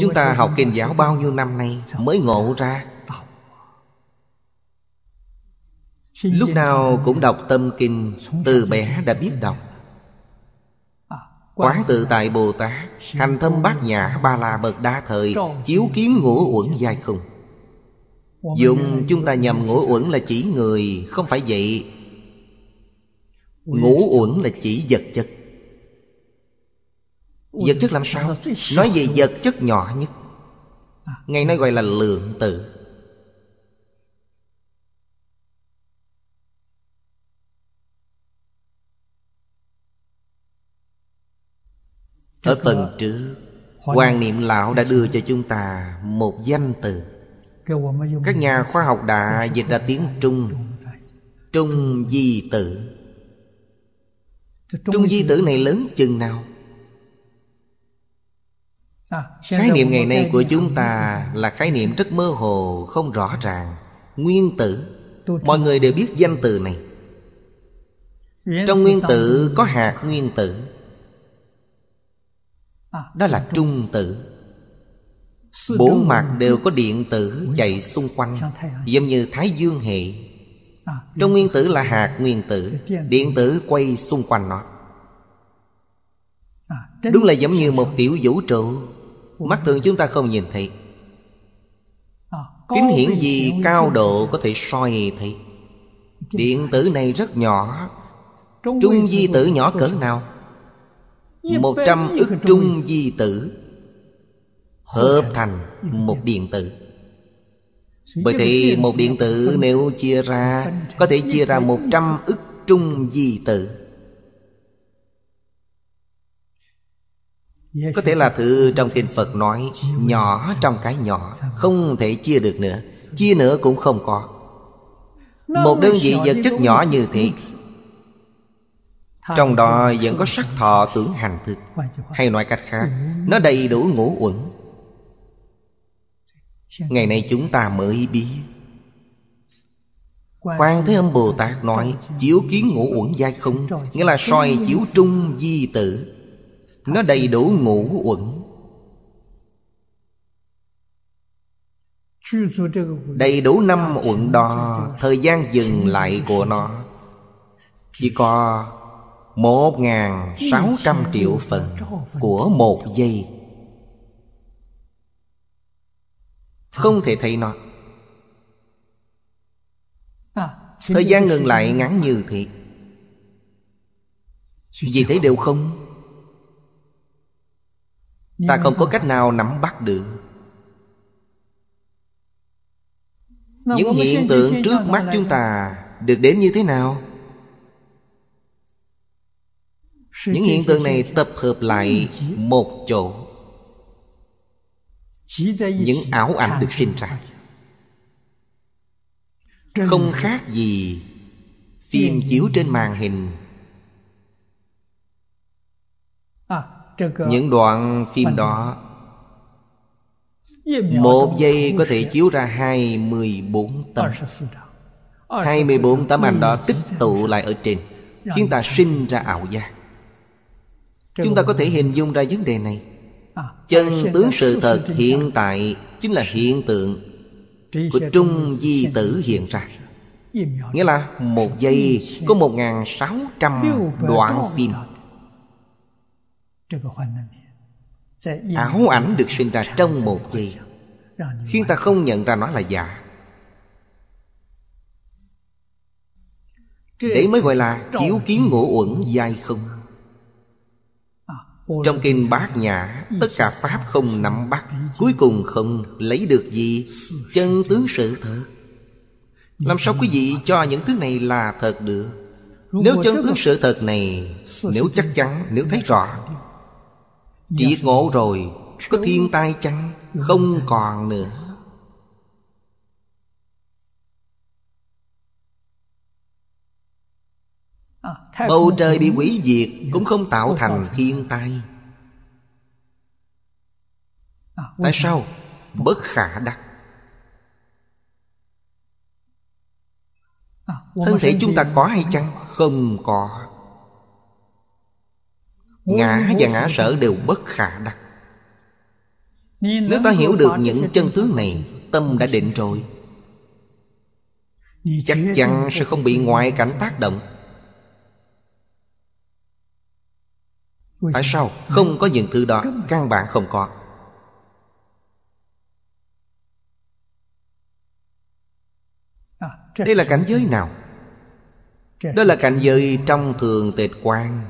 Chúng ta học kinh giáo bao nhiêu năm nay Mới ngộ ra Lúc nào cũng đọc tâm kinh Từ bé đã biết đọc Quán tự tại Bồ Tát Hành thâm bát nhã ba la mật đa thời Chiếu kiến ngũ uẩn dài không Dùng chúng ta nhầm ngũ uẩn là chỉ người Không phải vậy Ngũ uẩn là chỉ vật chất vật chất làm sao nói về vật chất nhỏ nhất à. ngày nay gọi là lượng tử ở phần trước quan niệm lão đã đưa cho chúng ta một danh từ các nhà khoa học đã dịch ra tiếng trung trung di tử trung di tử này lớn chừng nào À, khái niệm ngày nay của chúng ta là khái niệm rất mơ hồ không rõ ràng nguyên tử mọi người đều biết danh từ này trong nguyên tử có hạt nguyên tử à, đó là trung tử bốn mặt đều có điện tử chạy xung quanh giống như thái dương hệ à, trong nguyên tử là hạt nguyên tử điện tử quay xung quanh nó đúng là giống như một tiểu vũ trụ Mắt thường chúng ta không nhìn thấy à, Kính hiển gì cao độ có thể soi thấy Điện tử này rất nhỏ Trung di tử nhỏ cỡ nào Một trăm ức trung di tử Hợp thành một điện tử Bởi thì một điện tử nếu chia ra Có thể chia ra một trăm ức trung di tử có thể là thứ trong kinh phật nói nhỏ trong cái nhỏ không thể chia được nữa chia nữa cũng không có một đơn vị vật chất nhỏ như thế trong đó vẫn có sắc thọ tưởng hành thực hay nói cách khác nó đầy đủ ngũ uẩn ngày nay chúng ta mới biết quan thế âm bồ tát nói chiếu kiến ngũ uẩn giai không nghĩa là soi chiếu trung di tử nó đầy đủ ngũ uẩn Đầy đủ năm uẩn đó Thời gian dừng lại của nó Chỉ có Một ngàn sáu trăm triệu phần Của một giây Không thể thấy nó Thời gian ngừng lại ngắn như thiệt Vì thế đều không ta không có cách nào nắm bắt được những hiện tượng trước mắt chúng ta được đến như thế nào những hiện tượng này tập hợp lại một chỗ những ảo ảnh được sinh ra không khác gì phim chiếu trên màn hình à, Ờ, những đoạn phim đó một giây có thể chiếu ra hai mươi bốn tấm hai mươi bốn tấm ảnh đó tích tụ lại ở trên Khiến ta sinh ra ảo giác Chúng ta có thể hình dung ra vấn đề này à, Chân tướng sự thật hiện tại Chính là hiện tượng Của trung di tử hiện ra Nghĩa là một giây Có một sáu trăm đoạn phim ảo ảnh được sinh ra trong một gì, khiến ta không nhận ra nó là giả để mới gọi là chiếu kiến ngộ uẩn dai không à, trong kinh bát nhã tất cả pháp không nắm bắt cuối cùng không lấy được gì chân tướng sự thật làm sao quý vị cho những thứ này là thật được nếu chân tướng sự thật này nếu chắc chắn nếu thấy rõ chỉ ngộ rồi Có thiên tai chăng Không còn nữa à, Bầu trời bị hủy diệt dạ. Cũng không tạo thành thiên tai à, Tại sao? Bất khả đắc à, Thân thể chúng ta có hay chăng? Không có ngã và ngã sở đều bất khả đắc nếu ta hiểu được những chân tướng này tâm đã định rồi chắc chắn sẽ không bị ngoại cảnh tác động tại sao không có những thứ đó à? căn bản không có à, đây là cảnh giới nào đó là cảnh giới trong thường tịch quan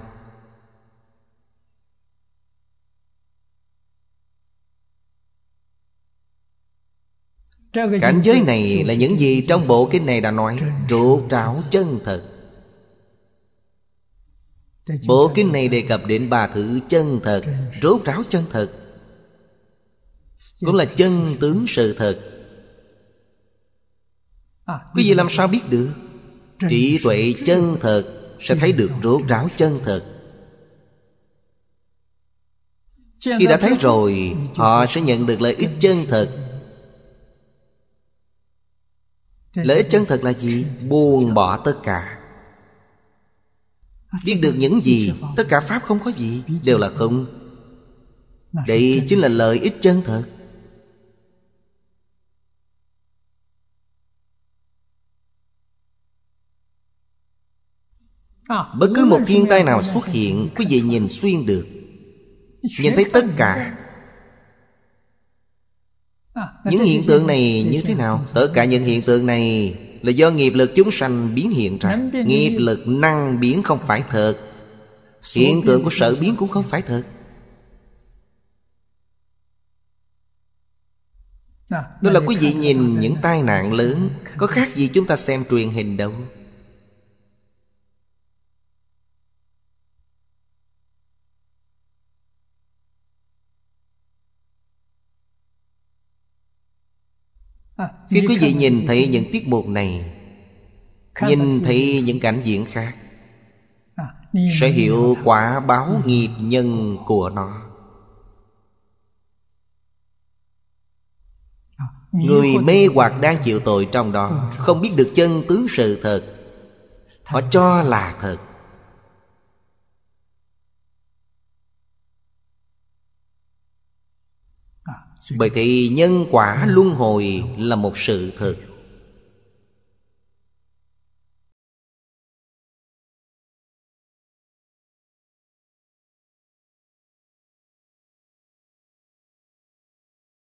Cảnh giới này là những gì trong bộ kinh này đã nói Trụ trảo chân thật Bộ kinh này đề cập đến ba thứ chân thật Rốt ráo chân thật Cũng là chân tướng sự thật à, Quý vị làm sao biết được Trí tuệ chân thật Sẽ thấy được rốt ráo chân thật Khi đã thấy rồi Họ sẽ nhận được lợi ích chân thật lợi ích chân thật là gì buông bỏ tất cả biết được những gì tất cả pháp không có gì đều là không đây chính là lợi ích chân thật bất cứ một thiên tai nào xuất hiện quý vị nhìn xuyên được nhìn thấy tất cả À, những hiện tượng này như thế nào tất cả những hiện tượng này là do nghiệp lực chúng sanh biến hiện ra nghiệp lực năng biến không phải thật hiện tượng của sở biến cũng không phải thật à, đó là quý vị nhìn những tai nạn lớn có khác gì chúng ta xem truyền hình đâu À, Khi quý vị nhìn thấy những tiết mục này Nhìn thấy những cảnh diễn khác à, Sẽ hiểu quả à. báo ừ. nghiệp nhân của nó Người mê hoặc đang chịu tội trong đó ừ, Không biết được chân tướng sự thật Họ cho là thật bởi thì nhân quả luân hồi là một sự thực